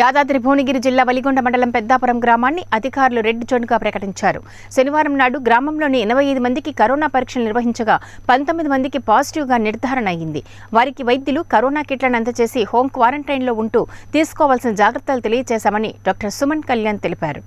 యాదాద్రి భువనగిరి జిల్లా వలిగొండ మండలం పెద్దాపురం గ్రామాన్ని అధికారులు రెడ్ జోన్గా ప్రకటించారు శనివారం నాడు గ్రామంలోని ఎనభై ఐదు మందికి కరోనా పరీక్షలు నిర్వహించగా పంతొమ్మిది మందికి పాజిటివ్గా నిర్ధారణ అయింది వారికి వైద్యులు కరోనా కిట్లను అందజేసి హోం క్వారంటైన్లో ఉంటూ తీసుకోవాల్సిన జాగ్రత్తలు తెలియజేశామని డాక్టర్ సుమన్ కళ్యాణ్ తెలిపారు